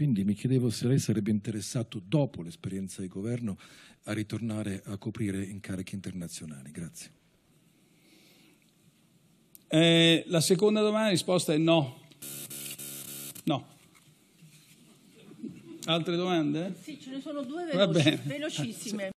Quindi mi chiedevo se lei sarebbe interessato, dopo l'esperienza di governo, a ritornare a coprire incarichi internazionali. Grazie. Eh, la seconda domanda, la risposta è no. No. Altre domande? Sì, ce ne sono due veloci, velocissime.